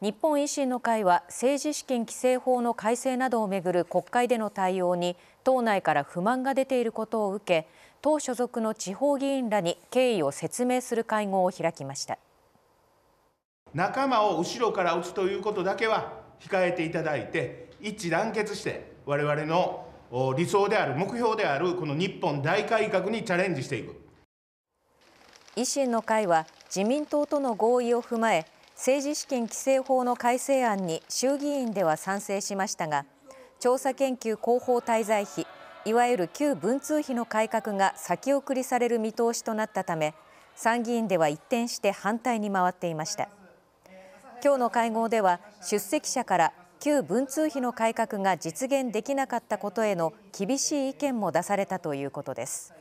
日本維新の会は政治資金規正法の改正などをめぐる国会での対応に党内から不満が出ていることを受け党所属の地方議員らに経緯を説明する会合を開きました仲間を後ろから打つということだけは控えていただいて一致団結して我々の理想である目標であるこの日本大改革にチャレンジしていく維新の会は自民党との合意を踏まえ政治資金規正法の改正案に衆議院では賛成しましたが調査研究広報滞在費いわゆる旧文通費の改革が先送りされる見通しとなったため参議院では一転して反対に回っていました今日の会合では出席者から旧文通費の改革が実現できなかったことへの厳しい意見も出されたということです